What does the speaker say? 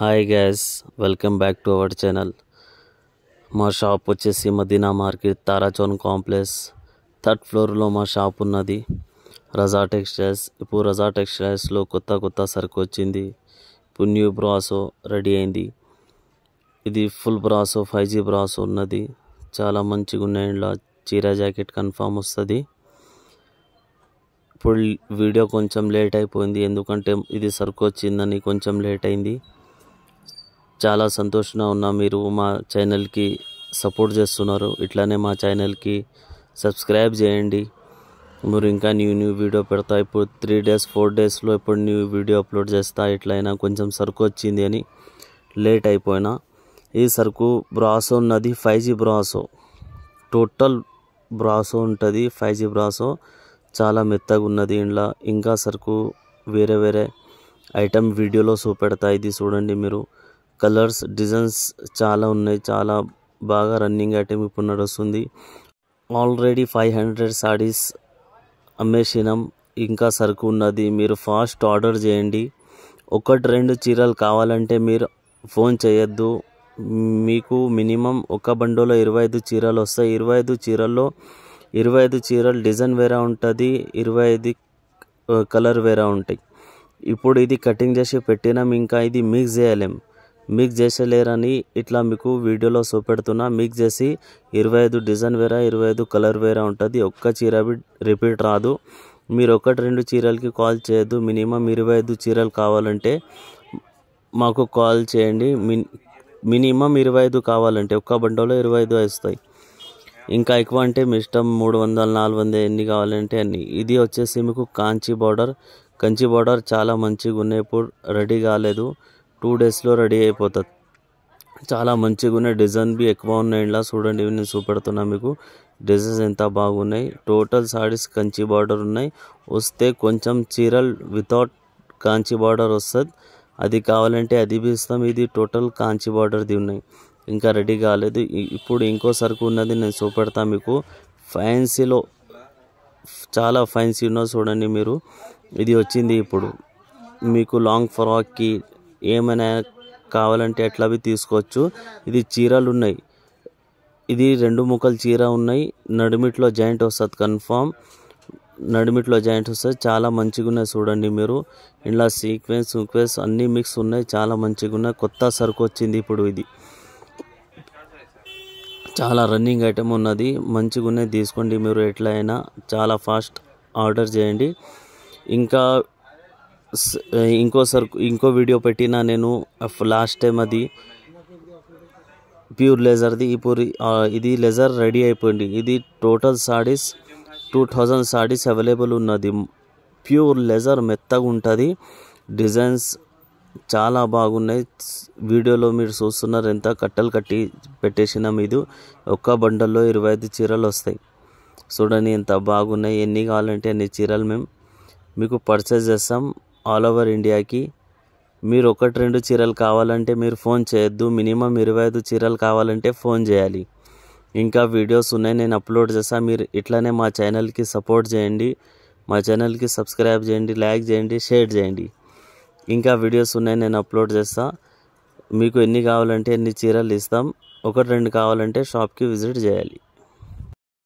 hi guys welcome back to our channel మా shop వచ్చేసి Madina market తారాచౌన్ కాంప్లెక్స్ థర్డ్ ఫ్లోర్లో మా షాప్ ఉన్నది రజా టెక్స్టైల్స్ ఇప్పుడు రజా టెక్స్టైల్స్లో కొత్త కొత్త సరుకు వచ్చింది ఇప్పుడు న్యూ బ్రాసో రెడీ అయింది ఇది full brasso five G brasso ఉన్నది చాలా మంచిగా ఉన్నాయండి చీర జాకెట్ కన్ఫామ్ వస్తుంది ఇప్పుడు వీడియో కొంచెం లేట్ అయిపోయింది ఎందుకంటే ఇది సరుకు వచ్చిందని కొంచెం లేట్ అయింది చాలా సంతోషంగా ఉన్నా మీరు మా ఛానల్కి సపోర్ట్ చేస్తున్నారు ఇట్లానే మా ఛానల్కి సబ్స్క్రైబ్ చేయండి మీరు ఇంకా న్యూ న్యూ వీడియో పెడతా ఇప్పుడు త్రీ డేస్ ఫోర్ డేస్లో ఇప్పుడు న్యూ వీడియో అప్లోడ్ చేస్తా ఇట్లయినా కొంచెం సరుకు వచ్చింది అని లేట్ అయిపోయినా ఈ సరుకు బ్రాసో ఉన్నది five G brasso total brasso ఉంటుంది ఫైవ్ జీ బ్రాసో చాలా మెత్తగా ఉన్నది ఇంట్లో ఇంకా సరుకు వేరే వేరే ఐటమ్ వీడియోలో చూపెడతా ఇది చూడండి మీరు కలర్స్ డిజైన్స్ చాలా ఉన్నాయి చాలా బాగా రన్నింగ్ ఐటెం ఇప్పుడు నడుస్తుంది ఆల్రెడీ ఫైవ్ హండ్రెడ్ శారీస్ అమ్మేసినాం ఇంకా సరుకు ఉన్నది మీరు ఫాస్ట్ ఆర్డర్ చేయండి ఒకటి రెండు చీరలు కావాలంటే మీరు ఫోన్ చేయొద్దు మీకు మినిమం ఒక బండోలో ఇరవై ఐదు చీరలు వస్తాయి ఇరవై ఐదు చీరల్లో ఇరవై ఐదు చీరలు డిజైన్ వేరే ఉంటుంది ఇరవై ఐదు కలర్ వేరే ఉంటాయి ఇప్పుడు ఇది కటింగ్ చేసి పెట్టినాం ఇంకా ఇది మిక్స్ చేయలేం మీకు చేసేలేరని ఇట్లా మీకు వీడియోలో చూపెడుతున్నా మీకు చేసి ఇరవై ఐదు డిజైన్ వేరే ఇరవై ఐదు కలర్ వేరే ఉంటుంది ఒక్క చీర రిపీట్ రాదు మీరు ఒకటి రెండు చీరలకి కాల్ చేయొద్దు మినిమం ఇరవై ఐదు చీరలు కావాలంటే మాకు కాల్ చేయండి మిన్ మినిమం ఇరవై ఐదు కావాలంటే ఒక్క బండలో ఇరవై ఐదు వస్తాయి ఇంకా ఎక్కువ అంటే మీ ఇష్టం మూడు వందలు నాలుగు వందలు ఎన్ని కావాలంటే అన్ని ఇది వచ్చేసి మీకు కాంచి బార్డర్ కంచి బార్డర్ చాలా మంచిగా ఉన్నాయి ఇప్పుడు రెడీ కాలేదు టూ డేస్లో రెడీ అయిపోతుంది చాలా మంచిగా ఉన్నాయి డిజైన్ బి ఎక్కువ ఉన్నాయి ఇలా చూడండి ఇవి నేను చూపెడుతున్నా మీకు డిజైన్స్ ఎంత బాగున్నాయి టోటల్ సారీస్ కంచి బార్డర్ ఉన్నాయి వస్తే కొంచెం చీరలు వితౌట్ కాంచి బార్డర్ వస్తుంది అది కావాలంటే అది బి ఇస్తాం ఇది టోటల్ కాంచి బార్డర్ది ఉన్నాయి ఇంకా రెడీ కాలేదు ఇప్పుడు ఇంకో సరుకు ఉన్నది నేను చూపెడతా మీకు ఫ్యాన్సీలో చాలా ఫ్యాన్సీ ఉన్నది చూడండి మీరు ఇది వచ్చింది ఇప్పుడు మీకు లాంగ్ ఫ్రాక్కి ఏమైనా కావాలంటే ఎట్లా అవి తీసుకోవచ్చు ఇది చీరలు ఉన్నాయి ఇది రెండు ముక్కలు చీర ఉన్నాయి నడుమిట్లో జాయింట్ వస్తుంది కన్ఫామ్ నడుమిట్లో జాయింట్ వస్తుంది చాలా మంచిగా ఉన్నాయి చూడండి మీరు ఇలా సీక్వెన్స్ ఉక్వెన్స్ అన్నీ మిక్స్ ఉన్నాయి చాలా మంచిగా ఉన్నాయి కొత్త సరుకు వచ్చింది ఇప్పుడు ఇది చాలా రన్నింగ్ ఐటెం ఉన్నది మంచిగా ఉన్నాయి తీసుకోండి మీరు ఎట్లయినా చాలా ఫాస్ట్ ఆర్డర్ చేయండి ఇంకా ఇంకో సర్ ఇంకో వీడియో పెట్టిన నేను లాస్ట్ టైం అది ప్యూర్ లెజర్ది ఈ పూరి ఇది లెజర్ రెడీ అయిపోయింది ఇది total saris two thousand saris available ఉన్నది ప్యూర్ లెజర్ మెత్తగా ఉంటుంది డిజైన్స్ చాలా బాగున్నాయి వీడియోలో మీరు చూస్తున్నారు ఎంత కట్టలు కట్టి పెట్టేసిన మీదు ఒక్క బండల్లో ఇరవై ఐదు చీరలు వస్తాయి చూడండి ఎంత బాగున్నాయి ఎన్ని కావాలంటే అన్ని చీరలు మేము మీకు పర్చేస్ చేస్తాం ఆల్ ఓవర్ ఇండియాకి మీరు ఒకటి రెండు చీరలు కావాలంటే మీరు ఫోన్ చేయొద్దు మినిమం ఇరవై ఐదు చీరలు కావాలంటే ఫోన్ చేయాలి ఇంకా వీడియోస్ ఉన్నాయి నేను అప్లోడ్ చేస్తాను మీరు ఇట్లానే మా ఛానల్కి సపోర్ట్ చేయండి మా ఛానల్కి సబ్స్క్రైబ్ చేయండి లైక్ చేయండి షేర్ చేయండి ఇంకా వీడియోస్ ఉన్నాయి నేను అప్లోడ్ చేస్తా మీకు ఎన్ని కావాలంటే ఎన్ని చీరలు ఇస్తాం ఒకటి రెండు కావాలంటే షాప్కి విజిట్ చేయాలి